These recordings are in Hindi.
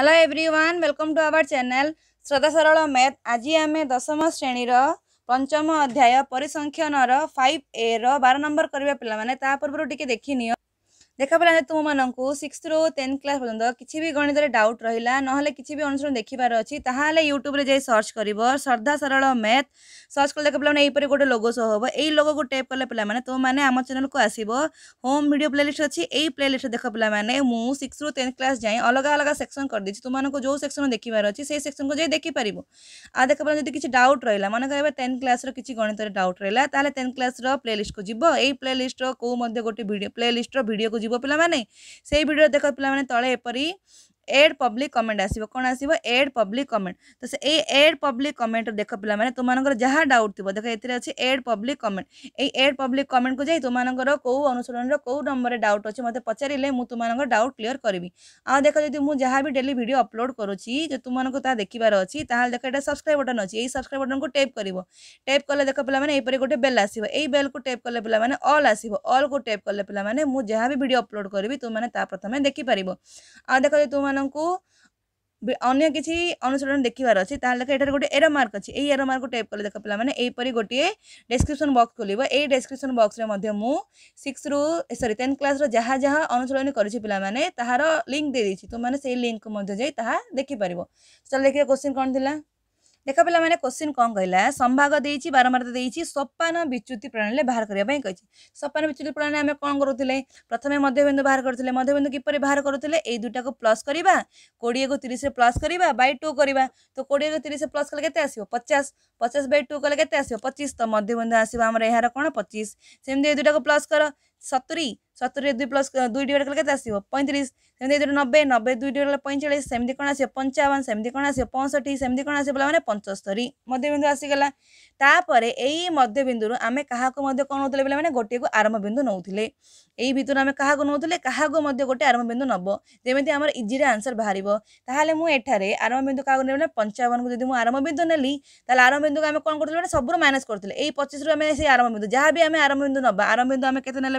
hello everyone welcome to our channel Shraddha Saral math ଆଜି ଆମେ ଦଶମ ଶ୍ରେଣୀର ପଞ୍ଚମ ଅଧ୍ୟାୟ ପରିସଂଖ୍ୟାନର ଫାଇଭ୍ ଏର ବାର ନମ୍ବର କରିବା ପିଲାମାନେ ତା ପୂର୍ବରୁ ଟିକେ ଦେଖିନିଅ देखापाला तुम मानक सिक्स रू टेन्थ क्लास पर्यटन किसी भी गणित डाउट रहा ना कि भी अनुसरण देखार अच्छी ताल्ले यूट्यूब्रे जाए सर्च कर श्रद्धा सरल मैथ सर्च कले देखा पाला यहीपर गोटे लोगो सो हम यही लोगो को टेप कले पे तुम मैंने आम चैनल को आसो होम भिड प्ले लिस्ट अच्छी प्ले लिस्ट देख पाला मुझ सिक्स रू टेन्थ क्लास जाए अलग अलग सेक्शन कर दे तुमको जो सेक्शन देखार अच्छे से सेक्शन को जाए देखिपार आ देखा पाला जब किसी डाउट रहा मन कहे टेन्थ क्लास किसी गणित डाउट रहा है टेन्थ क्लास प्ले लिस्ट को जब यही प्ले लिस्ट कौ गोटे प्ले लिस्टर भिडियो को ବୁଝିବ ପିଲାମାନେ ସେଇ ଭିଡ଼ିଓ ଦେଖ ପିଲାମାନେ ତଳେ ଏପରି एड पब्लिक कमेंट आसो कौन आस एड पब्लिक कमेंट तो से एड पब्लिक कमेंट देख पे तुम जहाँ डाउट थी देख ये अच्छे add public comment add public comment को जाए तुम कौ अनुसरण कौ नंबर डाउट अच्छे मतलब पचारे मुझे डाउट क्लीयर करी आ देख जब मुझे जहाँ भी डेली भिड अपलोड करुच्ची जो तुम देखार अच्छी ताल देख ये सब्सक्राइब बटन अच्छी सब्सक्राइब बटन को टेप कर टेप कले देख पे गोटे बेल आस बेल को टेप कले पे अल आस अल को टेप कले पे मुझे जहाँ भी भिड अपलोड करी तुमने प्रथम देखिपार आ देख तुम ଆପଣମାନଙ୍କୁ ଅନ୍ୟ କିଛି ଅନୁଶୀଳନ ଦେଖିବାର ଅଛି ତାହେଲେ ଏଠାରେ ଗୋଟେ ଏରୋ ମାର୍କ ଅଛି ଏଇ ଏରୋ ମାର୍କକୁ ଟାଇପ୍ କଲେ ଦେଖ ପିଲାମାନେ ଏହିପରି ଗୋଟିଏ ଡେସ୍କ୍ରିପସନ୍ ବକ୍ସ ଖୋଲିବ ଏଇ ଡେସ୍କ୍ରିପସନ୍ ବକ୍ସରେ ମଧ୍ୟ ମୁଁ ସିକ୍ସରୁ ସରି ଟେନ୍ଥ କ୍ଲାସ୍ର ଯାହା ଯାହା ଅନୁଶୀଳନ କରିଛି ପିଲାମାନେ ତାହାର ଲିଙ୍କ୍ ଦେଇଦେଇଛି ତୁମମାନେ ସେଇ ଲିଙ୍କ୍କୁ ମଧ୍ୟ ଯାଇ ତାହା ଦେଖିପାରିବ ଚାଲ ଦେଖିବା କୋଶ୍ଚିନ୍ କ'ଣ ଥିଲା देख पे मैंने क्वेश्चन कौन कहला संभाग दे बारम्बार दे सोपान विच्युति प्रणाली बाहर करने सोपान विच्युति प्रणाली आम कौन करूले प्रथम मध्यबिंदु बाहर करते मध्यबिंदु किपर बाहर करूले यही दुटा को प्लस करवा कोड़े को तीस प्लस करवा बै टू करवा तो कोड़े को तीस प्लस कले के आसो पचास पचास बै टू कले के आसो पचीस तो मध्यबिंदु आसो यार कौन पचीस सेमती दुटा को प्लस कर ସତୁରି ସତୁରିରେ ଦୁଇ ପ୍ଲସ୍ ଦୁଇ ଡିଭାଇଡ଼ କଲେ କେତେ ଆସିବ ପଇଁତିରିଶ ସେମିତି ଏଥିରେ ନବେ ନବେ ଦୁଇ ଡିଭାଇଡ଼ କଲେ ପଇଁଚାଳିଶ ସେମିତି କ'ଣ ଆସିବ ପଞ୍ଚାବନ ସେମିତି କ'ଣ ଆସିବ ପଞ୍ଚଷଠି ସେମିତି କ'ଣ ଆସିବ ପିଲାମାନେ ପଞ୍ଚସ୍ତରୀ ମଧ୍ୟବିନ୍ଦୁ ଆସିଗଲା ତାପରେ ଏଇ ମଧ୍ୟବିନ୍ଦୁରୁ ଆମେ କାହାକୁ ମଧ୍ୟ କ'ଣ ନେଉଥିଲେ ପିଲାମାନେ ଗୋଟିଏକୁ ଆରମ୍ଭ ବିନ୍ଦୁ ନେଉଥିଲେ ଏଇ ଭିତରୁ ଆମେ କାହାକୁ ନେଉଥିଲେ କାହାକୁ ମଧ୍ୟ ଗୋଟେ ଆରମ୍ଭ ବିନ୍ଦୁ ନେବ ଯେମିତି ଆମର ଇଜିରେ ଆନ୍ସର ବାହାରିବ ତାହେଲେ ମୁଁ ଏଠାରେ ଆରମ୍ଭ ବିନ୍ଦୁ କାହାକୁ ନେବି ପଞ୍ଚାବନକୁ ଯଦି ମୁଁ ଆରମ୍ଭ ବିନ୍ଦୁ ନେଲି ତାହେଲେ ଆରମ୍ଭ ବିନ୍ଦୁକୁ ଆମେ କ'ଣ କରୁଥିଲେ ସବୁରୁ ମାଇନସ୍ କରୁଥିଲେ ଏଇ ପଚିଶରୁ ଆମେ ସେଇ ଆରମ୍ଭ ବିନ୍ଦୁ ଯାହା ବି ଆମେ ଆରମ୍ଭ ବିନ୍ଦୁ ନେବା ଆରମ୍ଭ ବିନ୍ଦୁ ଆମେ କେତେ ନେଲେ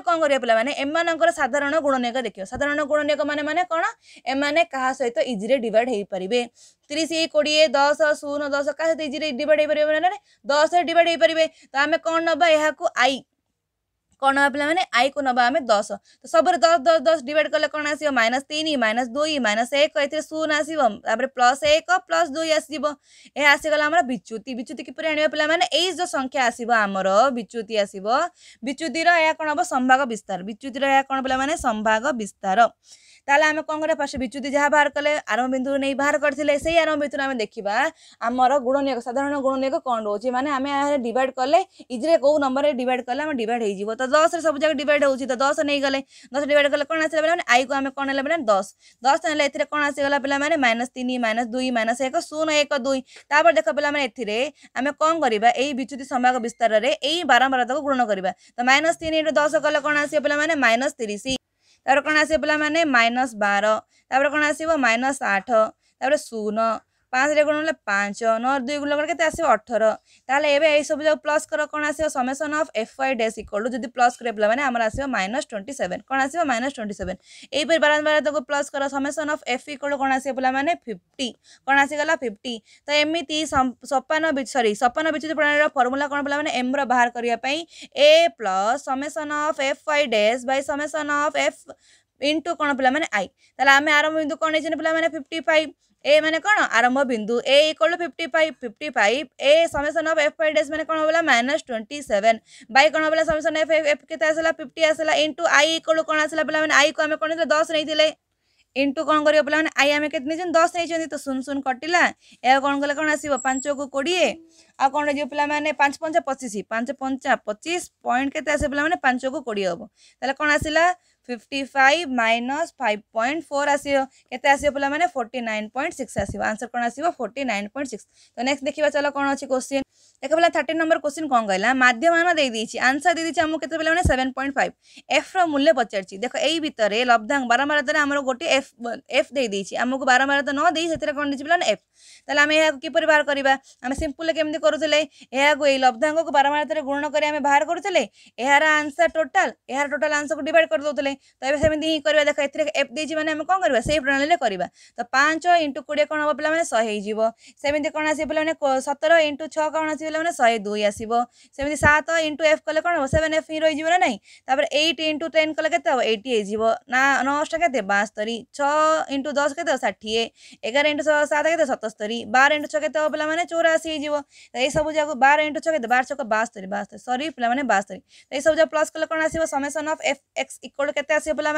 तापर कौन कर पे एम साधारण गुणनेक देख साधारण गुणनेक मान मैंने कौन एम क्या सहित इजी डिवाइड हो पारे तीस कोड़े दस शून दस क्या सहित इजी डिड हो पारे दस डिड हो पारे तो आम कौन ना यहाँ आई कन पहिला आइको नाम दस सबैले दस दस दस डिभले कहाँ आसनस तिन माइनस दुई मइनस एक ए सुन आस प्लस एक प्लस दुई आइसक यहाँ आसिगला विचुति विच्युतिपरि आण पहिला म जो संख्या आस विचति आस विचतिर यहाँ कन हे संभाग विस्तार विचतिर यहाँ कला म संभाग विस्तार ତାହେଲେ ଆମେ କ'ଣ କରିବା ଫାଷ୍ଟ ବିଚ୍ୟୁତି ଯାହା ବାହାର କଲେ ଆରମ୍ଭ ବିନ୍ଦୁରୁ ନେଇ ବାହାର କରିଥିଲେ ସେଇ ଆରମ୍ଭ ବିନ୍ଦୁରୁ ଆମେ ଦେଖିବା ଆମର ଗୁଣନିୟକ ସାଧାରଣ ଗୁଣନିୟକ କ'ଣ ରହୁଛି ମାନେ ଆମେ ଏହାର ଡିଭାଇଡ଼ କଲେ ଇଜିରେ କେଉଁ ନମ୍ବରରେ ଡିଭାଇଡ଼ କଲେ ଆମେ ଡିଭାଇଡ଼ ହେଇଯିବ ତ ଦଶରେ ସବୁ ଯାକ ଡିଭାଇଡ଼ ହେଉଛି ତ ଦଶ ନେଇଗଲେ ଦଶ ଡିଭାଇଡ଼ କଲେ କ'ଣ ଆସିଲା ପିଲାମାନେ ଆଇକୁ ଆମେ କ'ଣ ହେଲା ପିଲାମାନେ ଦଶ ଦଶ ନେଲେ ଏଥିରେ କ'ଣ ଆସିଗଲା ପିଲାମାନେ ମାଇନସ୍ ତିନି ମାଇନସ୍ ଦୁଇ ମାଇନସ୍ ଏକ ଶୂନ ଏକ ଦୁଇ ତାପରେ ଦେଖ ପିଲାମାନେ ଏଥିରେ ଆମେ କ'ଣ କରିବା ଏଇ ବିଚ୍ୟୁତି ସମ୍ଭାଗ ବିସ୍ତାରରେ ଏଇ ବାରମ୍ବାରତାକୁ ଗ୍ରହଣ କରିବା ତ ମାଇନସ୍ ତିନି ଇଣ୍ଟୁ ଦଶ କଲେ କ'ଣ ଆସିବ ପିଲାମାନେ ମାଇନସ୍ ତିରିଶ ତାପରେ କ'ଣ ଆସିବ ପିଲାମାନେ ମାଇନସ୍ ବାର ତାପରେ କ'ଣ ଆସିବ ମାଇନସ୍ ଆଠ ତାପରେ ଶୂନ পাঁচরে গুণ হলে পাঁচ ন দুই গুণ করে কেতে আসবে অঠর তাহলে এবে এই সব যাক প্লস কর কোণ আসবে সমেসন অফ এফ ওয়াই ডেস ইকল টু যদি প্লস করে পিলামানে আমার আসবে মাইনস টোয়েন্টি সেভেন কোণ আসবে মাইনস টোয়েন্টি সেভেন এইপরি বারম্বার তাকে প্লস কর সমেসন অফ এফ ইকল কোণ আসবে পিলামানে ফিফটি কোণ আসিগলা ফিফটি তো এমিতি ସପାନ ସରି ସପାନ ବିଚ୍ୟୁତ ପ୍ରଣାଳୀର ଫର୍ମୁଲା କ'ଣ ପିଲାମାନେ ଏମ୍ର ବାହାର କରିବା ପାଇଁ ଏ plus summation of F Y ଡେସ୍ by summation of F into কোণ পিলামানে आई তাহলে আমি আরম্ভ বিন্দু কোণ নেইছেন পিলামানে 55 ए मैंने कौन आरंभ बिंदु A equal fifty five fifty five A summation of F five डेज मैंने कौन होगा माइनस ट्वेंटी सेवेन बै कौन होगा समेसन एफ एफ एफ के आसला फिफ्टी आसला इंटू आई इक्वल कौन आसला पे आई को आम कौन दस नहीं इंटू कौन कर पे आई आम के दस नहीं तो शून शून कटिला या कौन कले कौन आस पांच को कोड़े आ कौन रही पे पाँच पंचा पचीस पाँच पंचा पचिश पॉइंट के आस पे पांच को कोड़े हम तेल कौन आसा fifty five minus five point four आसो के बोला मैंने फोर्टी नाइन पॉइंट सिक्स आसो आंसर कौन आस फोर्टी नाइन पॉइंट सिक्स तो नेक्स्ट देखा चल कौन अच्छी क्वेश्चन देखो पहला थर्टीन नंबर क्वेश्चन कौन कहला मध्यमान देदी आंसर देदी आम के पे सेवेन पॉइंट फाइव एफ्र मूल्य पचार देख यही भितर लब्धांग बारंबार आमर गोटे एफ एफ देदी आमको बारंबार तो न दे से कौन पे एफ তাহলে আমি এখানে কিপর বাহার করা আমি সিম্পলে কেমি করুলে এখন এই লব্ধাঙ্গক বারমাত্রার গুণ করে আমি বাহার করুলে এর আনসার টোটাল এর টোটাল আনসারকে ডিভাইড করে দেলে তো এবার সেমি হি করা দেখ এর এফ দিয়েছি মানে আমি কম করবা সেই প্রণালীরে করা তো পাঁচ ইন্টু কোড়ি কম হব পিলা মানে শহে হয়ে সেমি কম আসবে পিলা মানে সতের ইন্টু ছ কম আসবে आसी गले मैंने एफ कले कौन सेवेन एफ ही रही है नाईप एट इंटु टेन कले के एट्टी के बास्तरी छः इंटु दस के षाठी एगार इंटु सात के सतस्तरी बार इंटु छः के पाला मैंने चौराशी हो सब जगह बार इंटु छः बार छः बास्तरी बास्तरी सरी पे बास्तरी तो ये सब जगह प्लस कले कौन summation of F X equal के आस पे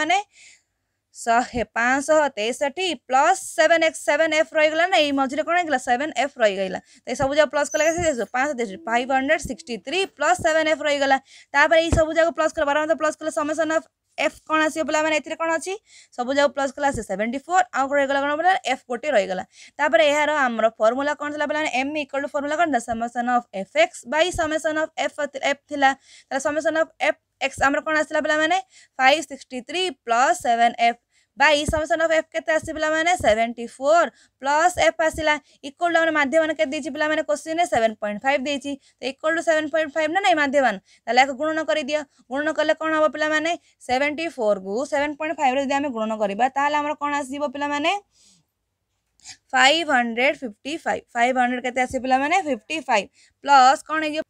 ଶହେ ପାଞ୍ଚଶହ ତେଷଠି plus seven X seven F ରହିଗଲା ନା ଏଇ ମଝିରେ କ'ଣ ହେଇଗଲା ସେଭେନ୍ ଏଫ୍ ରହିଗଲା ତ ଏ ସବୁ ଯାକ ପ୍ଲସ୍ କଲା ପାଞ୍ଚଶହ ତେଷଠି five hundred sixty three plus seven F ରହିଗଲା ତାପରେ ଏଇ ସବୁ ଯାକ ପ୍ଲସ୍ କଲା ବାରମ୍ବାର ପ୍ଲସ୍ କଲେ ସମେସନ୍ ଅଫ୍ এফ কোণ আসবে বলে মানে এতে কোণ অছি সবু যা প্লস কলা আসে সেভেন্টি ফোর আউ কোণ রইগলা কোণ বলে এফ গোটে রইগলা তারপরে এর আমার ফর্মুলা কোণ লা বলে এম ইকুয়াল টু ফর্মুলা কোণ summation of F X by summation of F F লা তাহলে সমেসন অফ এফ এক্স আমার কোণ আসলা বলে মানে five sixty three plus seven F by summation of F के आसी सेवेन्टी फोर प्लस एफ आसला इक्वल टू मध्य मध्यमान के पाने क्वेश्चन सेवेन पॉइंट फाइव दे तो equal to seven point five ना नहीं मध्यमान तेल एक गुणन कर दि गुणन कले कौन हम पाने सेवेन्टी फोर को सेवेन पॉइंट फाइव जब आम गुणन करवा कौन आसो पाने five hundred fifty five five hundred के आस पाने फिफ्टी फाइव प्लस कौन हो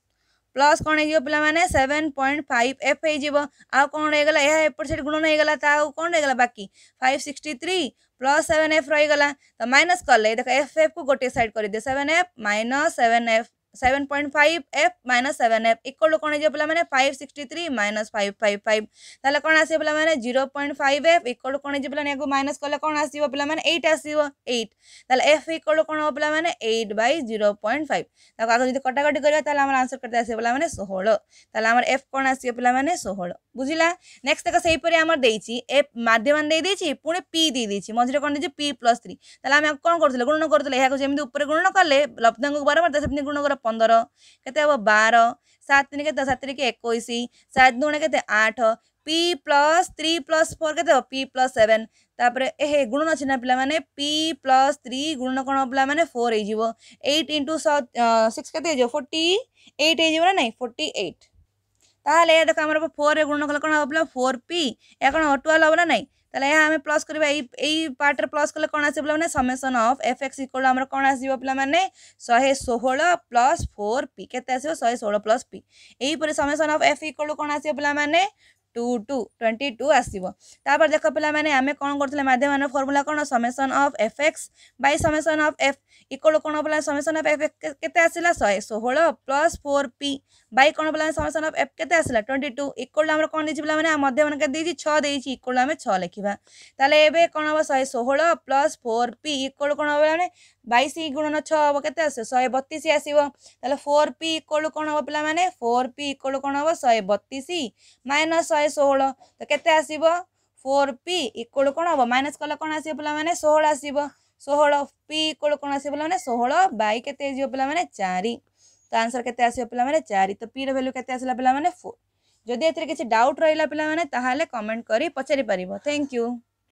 प्लस कौन हो पाने सेवेन पॉइंट फाइव एफ हो कौन होगा यह एपट सेट गुणन होगा तो कौन रही बाकी five sixty three plus seven F रहीगला तो माइनस कले देख एफ एफ को गोटे सैड करदे seven F minus seven F seven point five F minus seven F equal to कौन हो मैंने five sixty three minus five five five तेल कौन आस मैंने zero point five F equal to कौन हो पाने माइनस कले कौन आस मैंने एट आसट ताल एफ इक्वल टू कौन हो मैंने eight by zero point five आगे जब कटाकटी करवा आम आंसर करते आस पाने षोहल ताल आम एफ कौन आस मैंने षोह बुझला नेक्स्ट देख से आम देती एफ माध्यम दे पुणे पी दे मझे कौन दे पी प्लस थ्री ताल आम कौन करूँ गुण करूँ यहाँ जमी उपर गुण कले लब्धांग बारंबार गुण कर ପନ୍ଦର କେତେ ହେବ ବାର ସାତ ତିନି କେତେ ସାତ ତିରିକି ଏକୋଇଶ ସାତ ଦୁଣେ କେତେ ଆଠ P plus three plus four କେତେ ହେବ ପି ପ୍ଲସ୍ ସେଭେନ୍ ତାପରେ ଏହେ ଗୁଣନ ଅଛି ନା ପିଲାମାନେ ପି ପ୍ଲସ୍ ଥ୍ରୀ ଗୁଣନ କ'ଣ ପିଲାମାନେ ଫୋର୍ ହେଇଯିବ ଏଇଟ୍ ଇଣ୍ଟୁ ସିକ୍ସ କେତେ ହେଇଯିବ ଫୋର୍ଟି ଏଇଟ୍ ହେଇଯିବ ନା ନାଇଁ ଫୋର୍ଟି ଏଇଟ୍ ତାହେଲେ ଏଇଟାକୁ ଆମର ଫୋର୍ରେ ଗୁଣନ କଲେ କ'ଣ ହେବ ପିଲା ଫୋର୍ ପି ଏହା କ'ଣ ଟୁଏଲ୍ଭ ହେବ ନା ନାଇଁ तेल यहाँ आम प्लस कर पार्ट्रे प्लस कले कौन आस पे summation of F X equal आम कौन आस पे शहे षोह प्लस फोर पी के शहे आसोह प्लस पी यहीपर समेसन अफ एफ इक्वल कौन आस पाने টু টু ଟ୍ୱେଣ୍ଟି ଟୁ ଆସିବ ତାପରେ ଦେଖ ପିଲାମାନେ ଆମେ କ'ଣ କରୁଥିଲେ ମାଧ୍ୟମାନର ଫର୍ମୁଲା କ'ଣ summation of F X by summation of F equal କ'ଣ ପିଲା ସମେସନ୍ ଅଫ୍ ଏଫ୍ କେତେ ଆସିଲା ଶହେ ଷୋହଳ ପ୍ଲସ୍ ଫୋର୍ ପି ବାଇ କ'ଣ ପିଲା ସମେସନ୍ ଅଫ୍ ଏଫ୍ କେତେ ଆସିଲା ଟ୍ୱେଣ୍ଟି ଟୁ ଇକ୍ୱାଲ୍ ଆମର କ'ଣ ଦେଇଛି ପିଲାମାନେ ମଧ୍ୟମାନ କେତେ ଦେଇଛି ଛଅ ଦେଇଛି ଇକ୍ୱାଲ୍ ଆମେ ଛଅ ଲେଖିବା ତାହେଲେ ଏବେ କ'ଣ ହେବ ଶହେ ଷୋହଳ ପ୍ଲସ୍ ଫୋର୍ ପି ଇକ୍ୱାଲ୍ କ'ଣ ହେବ ମାନେ ବାଇଶ ଗୁଣନ ଛଅ ହେବ କେତେ ଆସିବ ଶହେ ବତିଶ ଆସିବ ତାହେଲେ ଫୋର୍ ପି ଇକ୍ୱାଲ୍ କ'ଣ ହେବ ପିଲାମାନେ ଫୋର୍ ପି ଇକ୍ୱାଲ୍ କ'ଣ ହେବ ଶହେ ବତିଶ ମାଇନସ୍ ଶହେ ଷୋହଳ ତ କେତେ ଆସିବ ଫୋର୍ ପି ଇକ୍ୱାଲ୍ କ'ଣ ହେବ ମାଇନସ୍ କଲେ କ'ଣ ଆସିବ ପିଲାମାନେ ଷୋହଳ ଆସିବ ଷୋହଳ ପି ଇକ୍ୱାଲ୍ କ'ଣ ଆସିବ ପିଲାମାନେ ଷୋହଳ ବାଇ କେତେ ହେଇଯିବ ପିଲାମାନେ ଚାରି ତ ଆନ୍ସର୍ କେତେ ଆସିବ ପିଲାମାନେ ଚାରି ତ ପିର ଭ୍ୟାଲ୍ୟୁ କେତେ ଆସିଲା ପିଲାମାନେ ଫୋର୍ ଯଦି ଏଥିରେ କିଛି ଡାଉଟ୍ ରହିଲା ପିଲାମାନେ ତାହେଲେ କମେଣ୍ଟ କରି ପଚାରିପାରିବ ଥ୍ୟାଙ୍କ ୟୁ